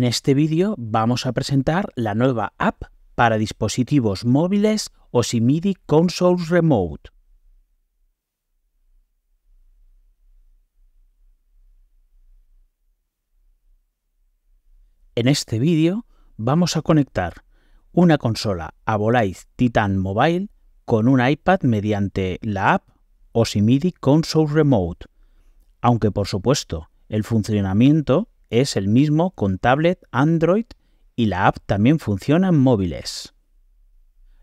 En este vídeo vamos a presentar la nueva app para dispositivos móviles Osimidi Console Remote. En este vídeo vamos a conectar una consola Avolize Titan Mobile con un iPad mediante la app Osimidi Console Remote, aunque por supuesto el funcionamiento es el mismo con tablet, Android y la app también funciona en móviles.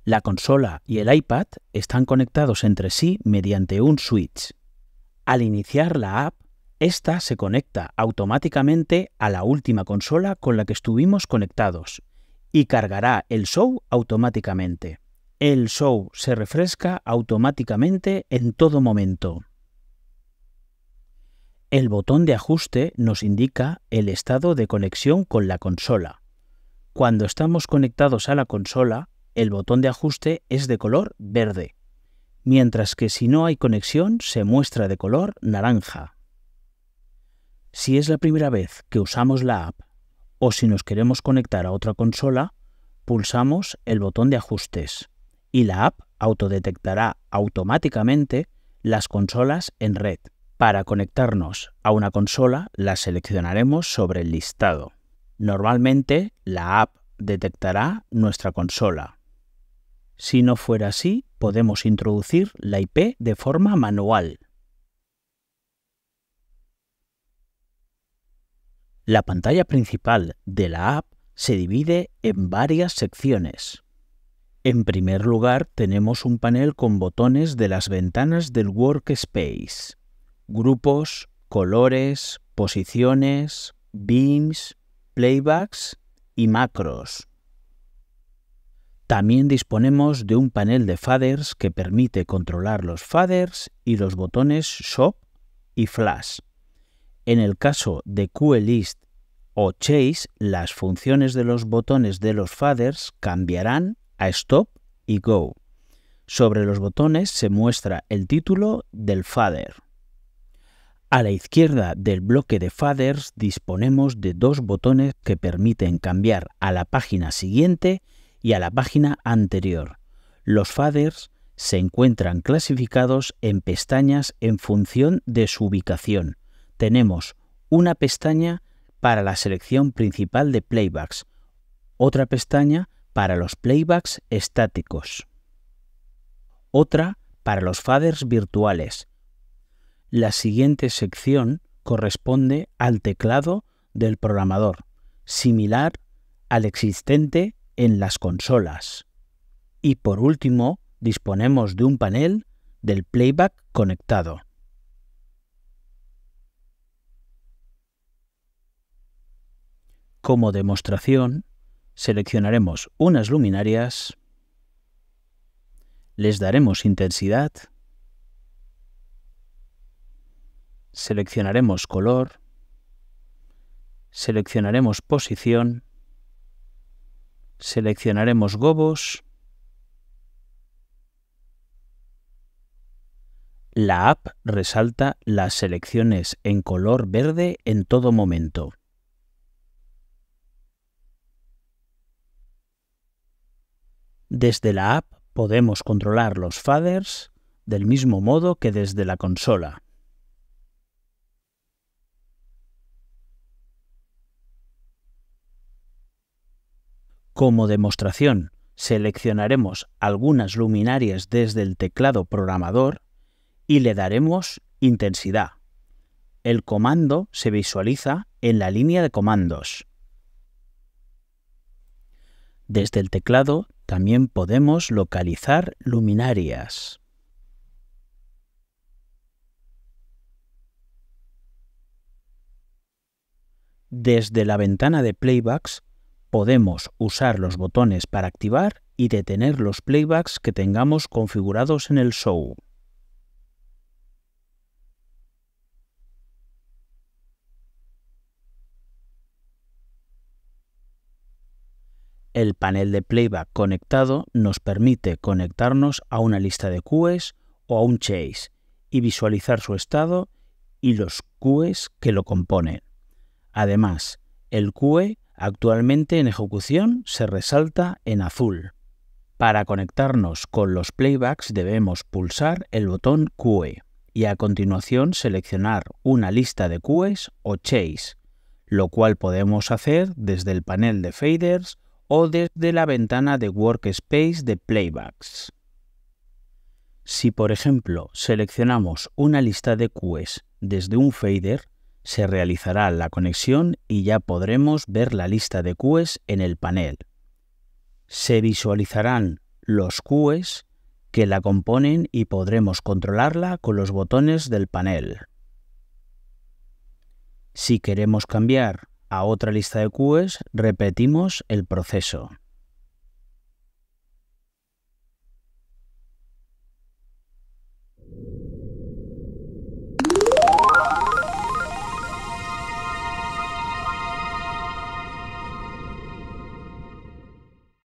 La consola y el iPad están conectados entre sí mediante un switch. Al iniciar la app, esta se conecta automáticamente a la última consola con la que estuvimos conectados y cargará el show automáticamente. El show se refresca automáticamente en todo momento. El botón de ajuste nos indica el estado de conexión con la consola. Cuando estamos conectados a la consola, el botón de ajuste es de color verde, mientras que si no hay conexión se muestra de color naranja. Si es la primera vez que usamos la app o si nos queremos conectar a otra consola, pulsamos el botón de ajustes y la app autodetectará automáticamente las consolas en red. Para conectarnos a una consola, la seleccionaremos sobre el listado. Normalmente, la app detectará nuestra consola. Si no fuera así, podemos introducir la IP de forma manual. La pantalla principal de la app se divide en varias secciones. En primer lugar, tenemos un panel con botones de las ventanas del Workspace grupos, colores, posiciones, beams, playbacks y macros. También disponemos de un panel de faders que permite controlar los faders y los botones Shop y Flash. En el caso de QList o Chase, las funciones de los botones de los faders cambiarán a Stop y Go. Sobre los botones se muestra el título del fader. A la izquierda del bloque de Faders disponemos de dos botones que permiten cambiar a la página siguiente y a la página anterior. Los Faders se encuentran clasificados en pestañas en función de su ubicación. Tenemos una pestaña para la selección principal de playbacks, otra pestaña para los playbacks estáticos, otra para los faders virtuales, la siguiente sección corresponde al teclado del programador, similar al existente en las consolas. Y por último, disponemos de un panel del playback conectado. Como demostración, seleccionaremos unas luminarias, les daremos intensidad seleccionaremos color, seleccionaremos posición, seleccionaremos gobos, La app resalta las selecciones en color verde en todo momento. Desde la app podemos controlar los faders del mismo modo que desde la consola. Como demostración, seleccionaremos algunas luminarias desde el teclado programador y le daremos intensidad. El comando se visualiza en la línea de comandos. Desde el teclado también podemos localizar luminarias. Desde la ventana de playbacks Podemos usar los botones para activar y detener los playbacks que tengamos configurados en el show. El panel de playback conectado nos permite conectarnos a una lista de cues o a un chase y visualizar su estado y los cues que lo componen. Además, el cue... Actualmente en ejecución se resalta en azul. Para conectarnos con los playbacks debemos pulsar el botón QE y a continuación seleccionar una lista de QEs o Chase, lo cual podemos hacer desde el panel de faders o desde la ventana de Workspace de playbacks. Si por ejemplo seleccionamos una lista de QEs desde un fader, se realizará la conexión y ya podremos ver la lista de cues en el panel. Se visualizarán los cues que la componen y podremos controlarla con los botones del panel. Si queremos cambiar a otra lista de cues, repetimos el proceso.